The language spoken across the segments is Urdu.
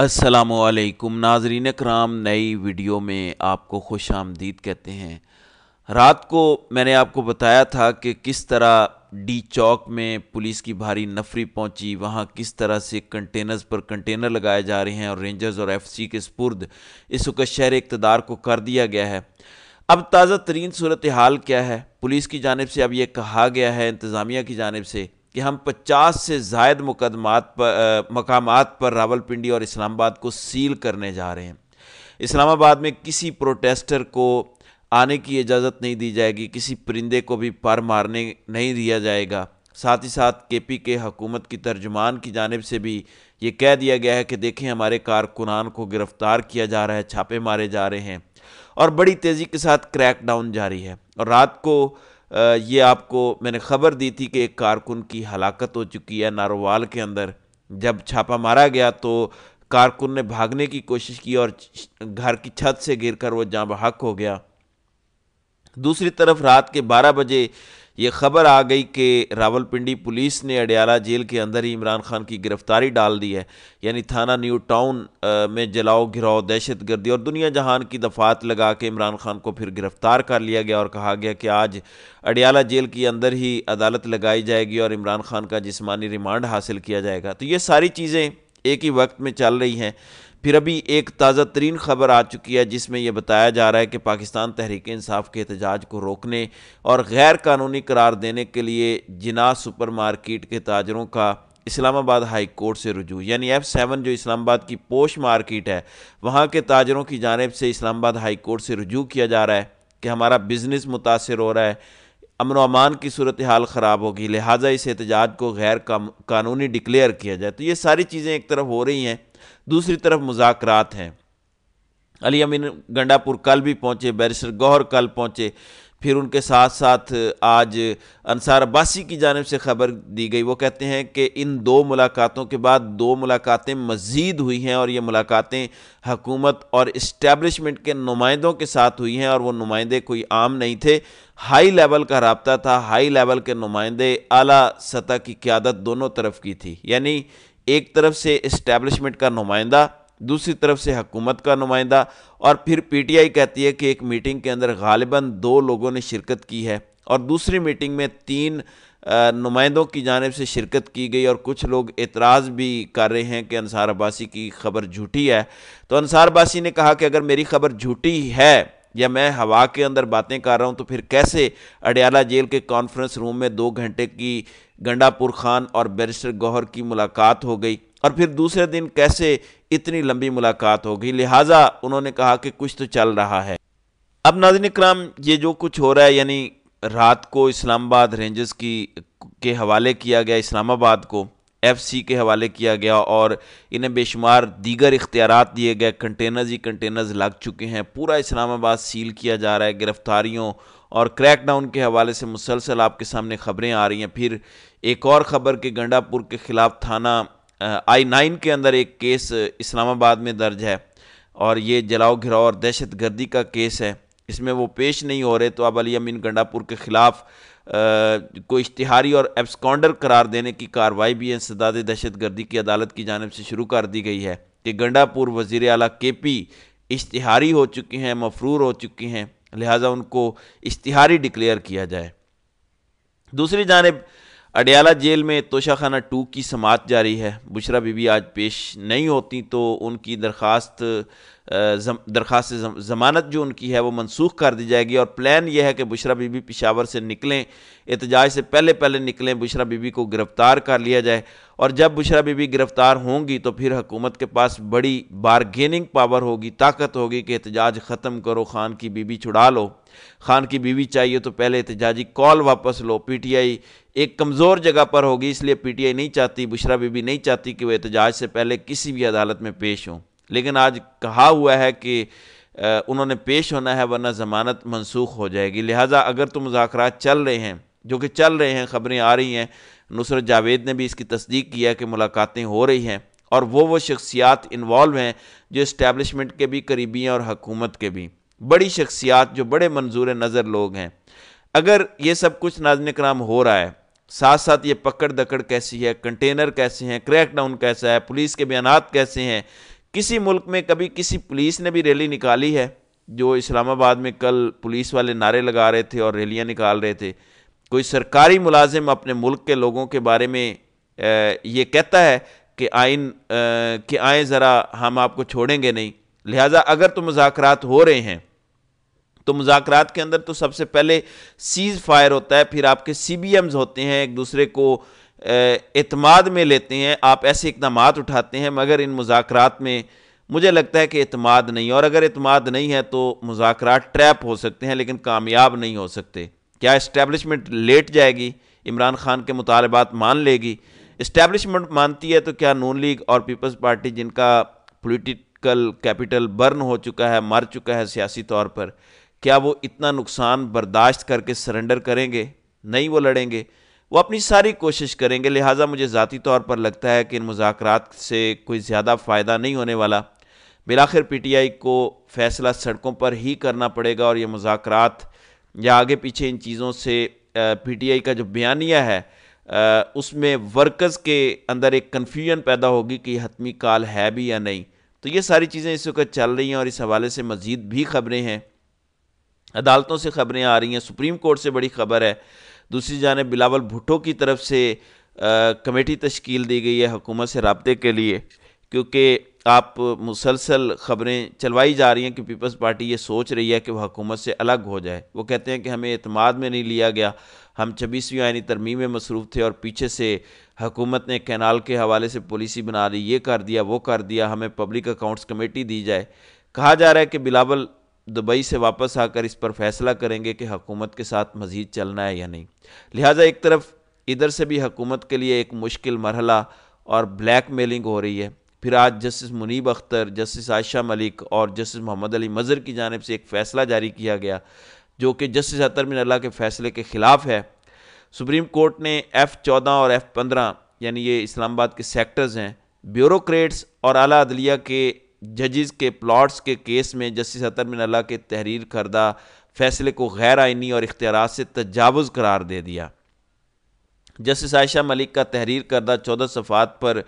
السلام علیکم ناظرین اکرام نئی ویڈیو میں آپ کو خوش آمدید کہتے ہیں رات کو میں نے آپ کو بتایا تھا کہ کس طرح ڈی چوک میں پولیس کی بھاری نفری پہنچی وہاں کس طرح سے کنٹینرز پر کنٹینر لگائے جا رہے ہیں اور رینجرز اور ایف سی کے سپرد اس وقت شہر اقتدار کو کر دیا گیا ہے اب تازہ ترین صورتحال کیا ہے پولیس کی جانب سے اب یہ کہا گیا ہے انتظامیہ کی جانب سے کہ ہم پچاس سے زائد مقدمات پر مقامات پر راول پنڈی اور اسلام آباد کو سیل کرنے جا رہے ہیں اسلام آباد میں کسی پروٹیسٹر کو آنے کی اجازت نہیں دی جائے گی کسی پرندے کو بھی پر مارنے نہیں دیا جائے گا ساتھ ہی ساتھ کے پی کے حکومت کی ترجمان کی جانب سے بھی یہ کہہ دیا گیا ہے کہ دیکھیں ہمارے کارکنان کو گرفتار کیا جا رہا ہے چھاپے مارے جا رہے ہیں اور بڑی تیزی کے ساتھ کریک ڈاؤن جاری ہے اور رات کو یہ آپ کو میں نے خبر دی تھی کہ ایک کارکن کی ہلاکت ہو چکی ہے ناروال کے اندر جب چھاپا مارا گیا تو کارکن نے بھاگنے کی کوشش کی اور گھر کی چھت سے گر کر وہ جاں بحق ہو گیا دوسری طرف رات کے بارہ بجے یہ خبر آ گئی کہ راول پنڈی پولیس نے اڈیالہ جیل کے اندر ہی عمران خان کی گرفتاری ڈال دی ہے یعنی تھانہ نیو ٹاؤن میں جلاؤ گھراؤ دہشت گردی اور دنیا جہان کی دفعات لگا کے عمران خان کو پھر گرفتار کر لیا گیا اور کہا گیا کہ آج اڈیالہ جیل کے اندر ہی عدالت لگائی جائے گی اور عمران خان کا جسمانی ریمانڈ حاصل کیا جائے گا تو یہ ساری چیزیں ایک ہی وقت میں چل رہی ہیں پھر ابھی ایک تازہ ترین خبر آ چکی ہے جس میں یہ بتایا جا رہا ہے کہ پاکستان تحریک انصاف کے احتجاج کو روکنے اور غیر قانونی قرار دینے کے لیے جناح سپر مارکیٹ کے تاجروں کا اسلام آباد ہائی کورٹ سے رجوع یعنی ایف سیون جو اسلام آباد کی پوش مارکیٹ ہے وہاں کے تاجروں کی جانب سے اسلام آباد ہائی کورٹ سے رجوع کیا جا رہا ہے کہ ہمارا بزنس متاثر ہو رہا ہے امن و امان کی صورتحال خراب ہوگی لہٰذا اس احتجاج کو غیر قانونی ڈکلیئر کیا جائے تو یہ ساری چیزیں ایک طرف ہو رہی ہیں دوسری طرف مذاکرات ہیں علی امین گنڈاپور کل بھی پہنچے بیرسٹر گوہر کل پہنچے پھر ان کے ساتھ ساتھ آج انصار عباسی کی جانب سے خبر دی گئی وہ کہتے ہیں کہ ان دو ملاقاتوں کے بعد دو ملاقاتیں مزید ہوئی ہیں اور یہ ملاقاتیں حکومت اور اسٹیبلشمنٹ کے نمائندوں کے ساتھ ہوئی ہیں اور وہ نمائندے کوئی عام نہیں تھے ہائی لیول کا رابطہ تھا ہائی لیول کے نمائندے اعلیٰ سطح کی قیادت دونوں طرف کی تھی یعنی ایک طرف سے اسٹیبلشمنٹ کا نمائندہ دوسری طرف سے حکومت کا نمائندہ اور پھر پی ٹی آئی کہتی ہے کہ ایک میٹنگ کے اندر غالباً دو لوگوں نے شرکت کی ہے اور دوسری میٹنگ میں تین نمائندوں کی جانب سے شرکت کی گئی اور کچھ لوگ اعتراض بھی کر رہے ہیں کہ انصار عباسی کی خبر جھوٹی ہے تو انصار عباسی نے کہا کہ اگر میری خبر جھوٹی ہے یا میں ہوا کے اندر باتیں کر رہا ہوں تو پھر کیسے اڈیالہ جیل کے کانفرنس روم میں دو گھنٹے کی گنڈا پور خان اور بیرسٹر گوہر کی ملاقات ہو گئی اور پھر دوسرے دن کیسے اتنی لمبی ملاقات ہوگی لہٰذا انہوں نے کہا کہ کچھ تو چل رہا ہے اب ناظرین اکرام یہ جو کچھ ہو رہا ہے یعنی رات کو اسلام آباد رینجز کی کے حوالے کیا گیا اسلام آباد کو ایف سی کے حوالے کیا گیا اور انہیں بے شمار دیگر اختیارات دیے گئے کنٹینرز ہی کنٹینرز لگ چکے ہیں پورا اسلام آباد سیل کیا جا رہا ہے گرفتاریوں اور کریک ڈاؤن کے حوالے سے مسلسل آپ کے سامنے خبریں آ رہی ہیں پھر ایک اور خبر کہ گنڈا پور کے خلاف تھانہ آئی نائن کے اندر ایک کیس اسلام آباد میں درج ہے اور یہ جلاؤ گھراؤ اور دہشت گردی کا کیس ہے اس میں وہ پیش نہیں ہو رہے تو اب علی امین گنڈا پور کے خلاف کو اشتہاری اور ایبسکانڈر قرار دینے کی کارروائی بھی انسداد دہشت گردی کی عدالت کی جانب سے شروع کر دی گئی ہے کہ گنڈا پور وزیر اعلیٰ کے پی اشتہاری ہو چکے ہیں مفرور ہو چکے ہیں لہٰذا ان کو اشتہاری ڈکلیئر کیا جائے دوسری جانب اڈیالہ جیل میں توشہ خانہ ٹو کی سماعت جاری ہے بشرا بی بی آج پیش نہیں ہوتی تو ان کی درخواست درخواست ضمانت جو ان کی ہے وہ منسوخ کر دی جائے گی اور پلان یہ ہے کہ بشرا بی بی پشاور سے نکلیں احتجاج سے پہلے پہلے نکلیں بشرا بی بی کو گرفتار کر لیا جائے اور جب بشرا بی بی گرفتار ہوں گی تو پھر حکومت کے پاس بڑی بارگیننگ پاور ہوگی طاقت ہوگی کہ احتجاج ختم کرو خان کی بیوی چھڑا لو خان کی بیوی چاہیے تو پہلے احتجاجی کال واپس لو پی ٹی آئی ایک کمزور جگہ پر ہوگی اس لیے پی ٹی آئی نہیں چاہتی بشرا بی بی نہیں چاہتی کہ وہ احتجاج سے پہلے کسی بھی عدالت میں پیش ہوں لیکن آج کہا ہوا ہے کہ انہوں نے پیش ہونا ہے ورنہ ضمانت منسوخ ہو جائے گی لہٰذا اگر تو مذاکرات چل رہے ہیں جو کہ چل رہے ہیں خبریں آ رہی ہیں نصرت جاوید نے بھی اس کی تصدیق کیا کہ ملاقاتیں ہو رہی ہیں اور وہ وہ شخصیات انوالو ہیں جو اسٹیبلشمنٹ کے بھی قریبی ہیں اور حکومت کے بھی بڑی شخصیات جو بڑے منظور نظر لوگ ہیں اگر یہ سب کچھ ناظرین کرام ہو رہا ہے ساتھ ساتھ یہ پکڑ دکڑ کیسی ہے کنٹینر کیسے ہیں کریک ڈاؤن کیسا ہے پولیس کے بیانات کیسے ہیں کسی ملک میں کبھی کسی پولیس نے بھی ریلی نکالی ہے جو اسلام آباد میں کل پولیس والے نعرے لگا رہے تھے اور ریلیاں نکال رہے تھے کوئی سرکاری ملازم اپنے ملک کے لوگوں کے بارے میں یہ کہتا ہے کہ آئین کہ آئیں ذرا ہم آپ کو چھوڑیں گے نہیں لہٰذا اگر تو مذاکرات ہو رہے ہیں تو مذاکرات کے اندر تو سب سے پہلے سیز فائر ہوتا ہے پھر آپ کے سی بی ایمز ہوتے ہیں ایک دوسرے کو اعتماد میں لیتے ہیں آپ ایسے اقدامات اٹھاتے ہیں مگر ان مذاکرات میں مجھے لگتا ہے کہ اعتماد نہیں اور اگر اعتماد نہیں ہے تو مذاکرات ٹریپ ہو سکتے ہیں لیکن کامیاب نہیں ہو سکتے کیا اسٹیبلشمنٹ لیٹ جائے گی عمران خان کے مطالبات مان لے گی اسٹیبلشمنٹ مانتی ہے تو کیا نون لیگ اور پیپلز پارٹی جن کا پولیٹیکل کیپٹل برن ہو چکا ہے مر چکا ہے سیاسی طور پر کیا وہ اتنا نقصان برداشت کر کے سرنڈر کریں گے نہیں وہ لڑیں گے وہ اپنی ساری کوشش کریں گے لہٰذا مجھے ذاتی طور پر لگتا ہے کہ ان مذاکرات سے کوئی زیادہ فائدہ نہیں ہونے والا بلاخر پی ٹی آئی کو فیصلہ سڑکوں پر ہی کرنا پڑے گا اور یہ مذاکرات یا آگے پیچھے ان چیزوں سے پی ٹی آئی کا جو بیانیہ ہے اس میں ورکرز کے اندر ایک کنفیوژن پیدا ہوگی کہ یہ حتمی کال ہے بھی یا نہیں تو یہ ساری چیزیں اس وقت چل رہی ہیں اور اس حوالے سے مزید بھی خبریں ہیں عدالتوں سے خبریں آ رہی ہیں سپریم کورٹ سے بڑی خبر ہے دوسری جانب بلاول بھٹو کی طرف سے کمیٹی تشکیل دی گئی ہے حکومت سے رابطے کے لیے کیونکہ آپ مسلسل خبریں چلوائی جا رہی ہیں کہ پیپلز پارٹی یہ سوچ رہی ہے کہ وہ حکومت سے الگ ہو جائے وہ کہتے ہیں کہ ہمیں اعتماد میں نہیں لیا گیا ہم چھبیسویں آئینی ترمیم میں مصروف تھے اور پیچھے سے حکومت نے کینال کے حوالے سے پالیسی بنا لی یہ کر دیا وہ کر دیا ہمیں پبلک اکاؤنٹس کمیٹی دی جائے کہا جا رہا ہے کہ بلاول دبئی سے واپس آ کر اس پر فیصلہ کریں گے کہ حکومت کے ساتھ مزید چلنا ہے یا نہیں لہٰذا ایک طرف ادھر سے بھی حکومت کے لیے ایک مشکل مرحلہ اور بلیک میلنگ ہو رہی ہے پھر آج جسٹس منیب اختر جسٹس عائشہ ملک اور جسٹس محمد علی مظہر کی جانب سے ایک فیصلہ جاری کیا گیا جو کہ جسٹس من اللہ کے فیصلے کے خلاف ہے سپریم کورٹ نے ایف چودہ اور ایف پندرہ یعنی یہ اسلام آباد کے سیکٹرز ہیں بیوروکریٹس اور اعلیٰ عدلیہ کے ججز کے پلاٹس کے کیس میں جسٹس من اللہ کے تحریر کردہ فیصلے کو غیر آئینی اور اختیارات سے تجاوز قرار دے دیا جسٹس عائشہ ملک کا تحریر کردہ چودہ صفحات پر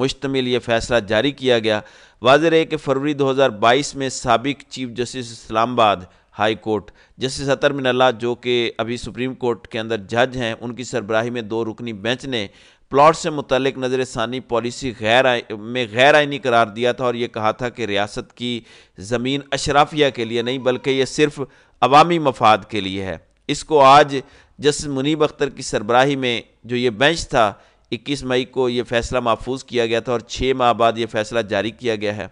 مشتمل یہ فیصلہ جاری کیا گیا واضح ہے کہ فروری دو ہزار بائیس میں سابق چیف جسٹس اسلام آباد ہائی کورٹ جسٹس من اللہ جو کہ ابھی سپریم کورٹ کے اندر جج ہیں ان کی سربراہی میں دو رکنی بینچ نے پلاٹ سے متعلق نظر ثانی پالیسی غیر میں آئینی قرار دیا تھا اور یہ کہا تھا کہ ریاست کی زمین اشرافیہ کے لیے نہیں بلکہ یہ صرف عوامی مفاد کے لیے ہے اس کو آج جسٹس منیب اختر کی سربراہی میں جو یہ بینچ تھا اکیس مئی کو یہ فیصلہ محفوظ کیا گیا تھا اور چھ ماہ بعد یہ فیصلہ جاری کیا گیا ہے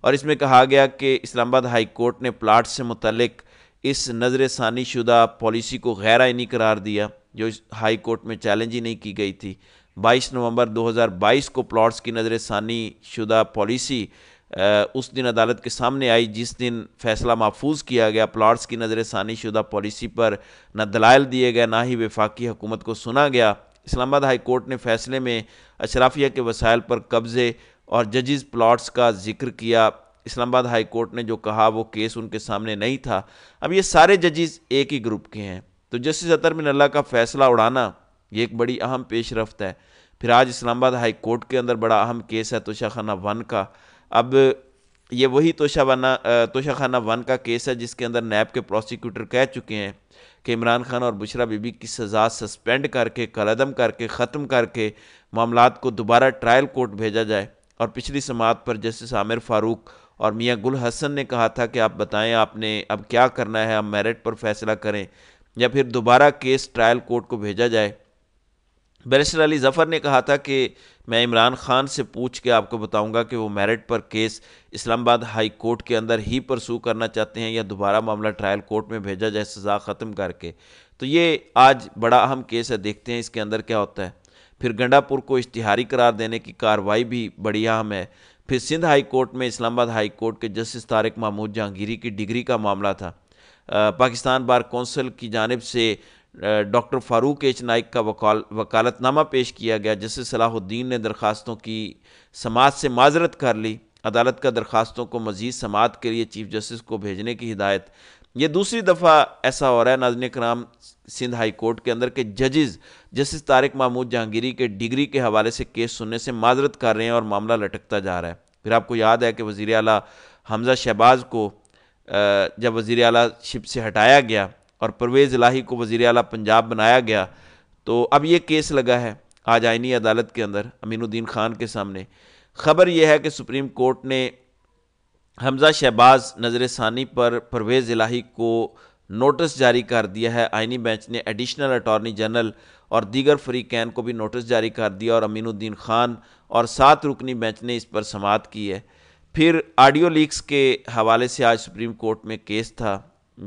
اور اس میں کہا گیا کہ اسلام آباد ہائی کورٹ نے پلاٹ سے متعلق اس نظر ثانی شدہ پالیسی کو آئینی قرار دیا جو اس ہائی کورٹ میں چیلنج ہی نہیں کی گئی تھی بائیس نومبر دو ہزار بائیس کو پلاٹس کی نظر ثانی شدہ پالیسی اس دن عدالت کے سامنے آئی جس دن فیصلہ محفوظ کیا گیا پلاٹس کی نظر ثانی شدہ پالیسی پر نہ دلائل دیے گئے نہ ہی وفاقی حکومت کو سنا گیا اسلام آباد ہائی کورٹ نے فیصلے میں اشرافیہ کے وسائل پر قبضے اور ججز پلاٹس کا ذکر کیا اسلام آباد ہائی کورٹ نے جو کہا وہ کیس ان کے سامنے نہیں تھا اب یہ سارے ججز ایک ہی گروپ کے ہیں تو جسٹس من اللہ کا فیصلہ اڑانا یہ ایک بڑی اہم پیش رفت ہے پھر آج اسلام آباد ہائی کورٹ کے اندر بڑا اہم کیس ہے توشا خانہ ون کا اب یہ وہی توشہ وانہ توشہ خانہ ون کا کیس ہے جس کے اندر نیب کے پروسیکیوٹر کہہ چکے ہیں کہ عمران خان اور بشرا بی بی کی سزا سسپینڈ کر کے قلعدم کر کے ختم کر کے معاملات کو دوبارہ ٹرائل کورٹ بھیجا جائے اور پچھلی سماعت پر جسٹس عامر فاروق اور میاں گل حسن نے کہا تھا کہ آپ بتائیں آپ نے اب کیا کرنا ہے ہم میرٹ پر فیصلہ کریں یا پھر دوبارہ کیس ٹرائل کورٹ کو بھیجا جائے بیرسٹر علی ظفر نے کہا تھا کہ میں عمران خان سے پوچھ کے آپ کو بتاؤں گا کہ وہ میرٹ پر کیس اسلام آباد ہائی کورٹ کے اندر ہی پرسو کرنا چاہتے ہیں یا دوبارہ معاملہ ٹرائل کورٹ میں بھیجا جائے سزا ختم کر کے تو یہ آج بڑا اہم کیس ہے دیکھتے ہیں اس کے اندر کیا ہوتا ہے پھر گنڈا پور کو اشتہاری قرار دینے کی کاروائی بھی بڑی اہم ہے پھر سندھ ہائی کورٹ میں اسلام آباد ہائی کورٹ کے جسٹس طارق محمود جہانگیری کی ڈگری کا معاملہ تھا پاکستان بار کونسل کی جانب سے ڈاکٹر فاروق ایچ نائک کا وکالت نامہ پیش کیا گیا جس سے صلاح الدین نے درخواستوں کی سماعت سے معذرت کر لی عدالت کا درخواستوں کو مزید سماعت کے لیے چیف جسٹس کو بھیجنے کی ہدایت یہ دوسری دفعہ ایسا ہو رہا ہے ناظرین کرام سندھ ہائی کورٹ کے اندر کے ججز جسس طارق محمود جہانگیری کے ڈگری کے حوالے سے کیس سننے سے معذرت کر رہے ہیں اور معاملہ لٹکتا جا رہا ہے پھر آپ کو یاد ہے کہ وزیر اعلیٰ حمزہ شہباز کو جب وزیر اعلیٰ شپ سے ہٹایا گیا اور پرویز الہی کو وزیر اعلیٰ پنجاب بنایا گیا تو اب یہ کیس لگا ہے آج آئینی عدالت کے اندر امین الدین خان کے سامنے خبر یہ ہے کہ سپریم کورٹ نے حمزہ شہباز نظر ثانی پر پرویز الہی کو نوٹس جاری کر دیا ہے آئینی بینچ نے ایڈیشنل اٹارنی جنرل اور دیگر فریقین کو بھی نوٹس جاری کر دیا اور امین الدین خان اور سات رکنی بینچ نے اس پر سماعت کی ہے پھر آڈیو لیکس کے حوالے سے آج سپریم کورٹ میں کیس تھا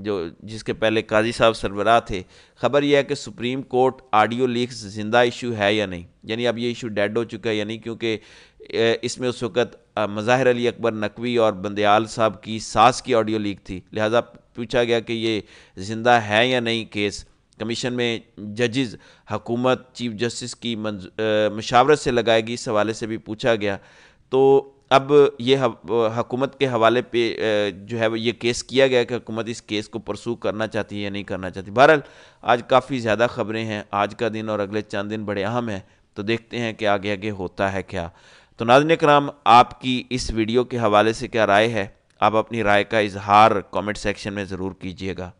جو جس کے پہلے قاضی صاحب سربراہ تھے خبر یہ ہے کہ سپریم کورٹ آڈیو لیکس زندہ ایشو ہے یا نہیں یعنی اب یہ ایشو ڈیڈ ہو چکا ہے یعنی کیونکہ اس میں اس وقت مظاہر علی اکبر نقوی اور بندیال صاحب کی ساس کی آڈیو لیک تھی لہٰذا پوچھا گیا کہ یہ زندہ ہے یا نہیں کیس کمیشن میں ججز حکومت چیف جسٹس کی مشاورت سے لگائے گی اس حوالے سے بھی پوچھا گیا تو اب یہ حکومت کے حوالے پہ جو ہے یہ کیس کیا گیا کہ حکومت اس کیس کو پرسو کرنا چاہتی ہے یا نہیں کرنا چاہتی بہرحال آج کافی زیادہ خبریں ہیں آج کا دن اور اگلے چاند دن بڑے اہم ہیں تو دیکھتے ہیں کہ آگے آگے ہوتا ہے کیا تو ناظرین اکرام آپ کی اس ویڈیو کے حوالے سے کیا رائے ہے آپ اپنی رائے کا اظہار کامنٹ سیکشن میں ضرور کیجیے گا